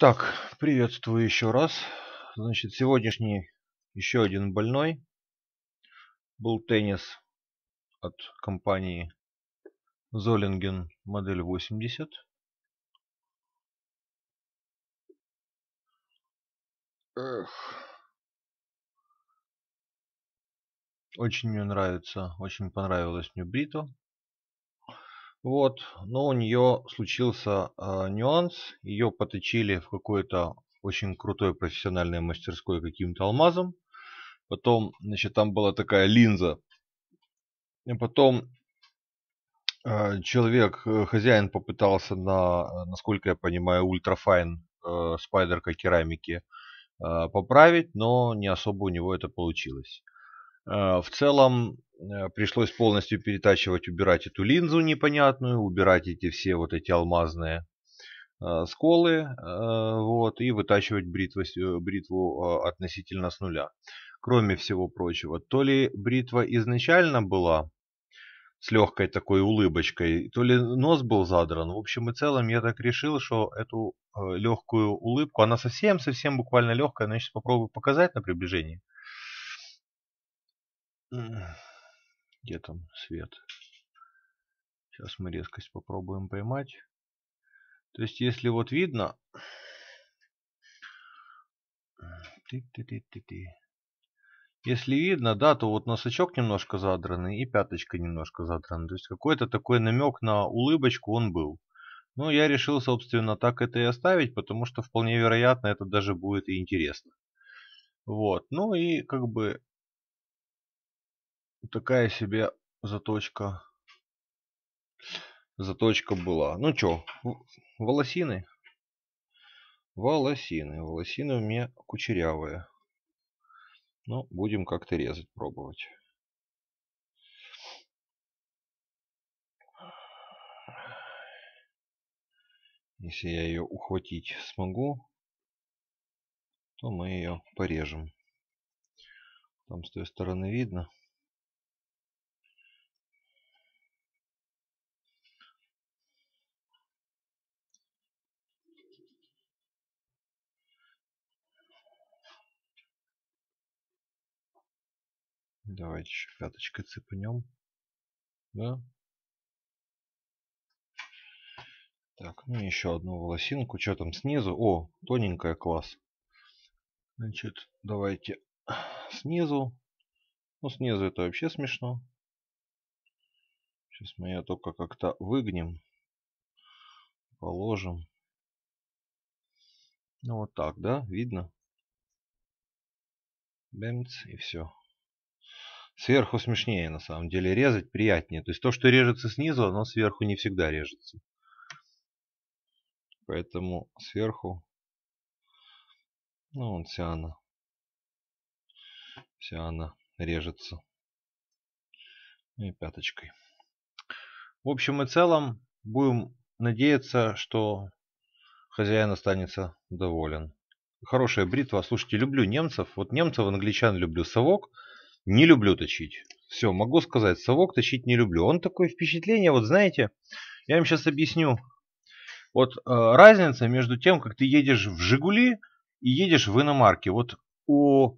Так, приветствую еще раз. Значит, сегодняшний еще один больной. Был теннис от компании Золинген модель 80. Эх. Очень мне нравится, очень понравилась мне бритва. Вот, но у нее случился э, нюанс, ее поточили в какой-то очень крутой профессиональной мастерской каким-то алмазом. Потом, значит, там была такая линза. И потом а, э, человек, хозяин попытался на, э, насколько я понимаю, ультрафайн э, спайдерка керамики э, поправить, но не особо у него это получилось. Э, в целом, Э, пришлось полностью перетачивать, убирать эту линзу непонятную, убирать эти все вот эти алмазные э, сколы, э, вот, и вытачивать бритву, бритву относительно с нуля. Кроме всего прочего, то ли бритва изначально была с легкой такой улыбочкой, то ли нос был задран. В общем и целом я так решил, что эту легкую улыбку, она совсем-совсем буквально легкая, но я сейчас попробую показать на приближении. Mm-hmm где там свет. Сейчас мы резкость попробуем поймать. То есть, если вот видно... Если видно, да, то вот носочок немножко задранный и пяточка немножко задрана. То есть, какой-то такой намек на улыбочку он был. Ну, я решил, собственно, так это и оставить, потому что вполне вероятно это даже будет и интересно. Вот, ну и как бы Такая себе заточка. Заточка была. Ну чё, волосины? Волосины. Волосины у меня кучерявые. Ну, будем как-то резать, пробовать. Если я ее ухватить смогу, то мы ее порежем. Там с той стороны видно. Давайте еще пяточкой цепнем. Да. Так, ну еще одну волосинку. Что там снизу? О, тоненькая, класс. Значит, давайте снизу. Ну, снизу это вообще смешно. Сейчас мы ее только как-то выгнем. Положим. Ну, вот так, да? Видно? Бэмц и все. Сверху смешнее, на самом деле, резать приятнее. То есть то, что режется снизу, оно сверху не всегда режется. Поэтому сверху... Ну, вон вся она. Вся она режется. Ну и пяточкой. В общем и целом, будем надеяться, что хозяин останется доволен. Хорошая бритва. Слушайте, люблю немцев. Вот немцев, англичан люблю. Совок не люблю точить. Все, могу сказать, совок точить не люблю. Он такое впечатление, вот знаете, я им сейчас объясню. Вот э, разница между тем, как ты едешь в «Жигули» и едешь в иномарке. Вот у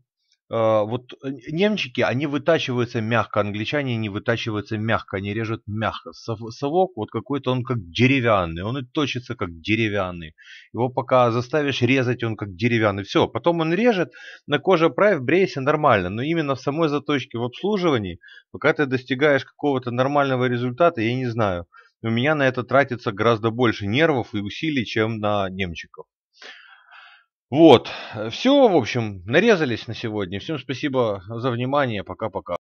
а, вот э, немчики, они вытачиваются мягко, англичане не вытачиваются мягко, они режут мягко. Совок вот какой-то, он как деревянный, он и точится как деревянный. Его пока заставишь резать, он как деревянный. Все, потом он режет, на коже прайв брейся нормально, но именно в самой заточке, в обслуживании, пока ты достигаешь какого-то нормального результата, я не знаю, у меня на это тратится гораздо больше нервов и усилий, чем на немчиков. Вот, все, в общем, нарезались на сегодня. Всем спасибо за внимание, пока-пока.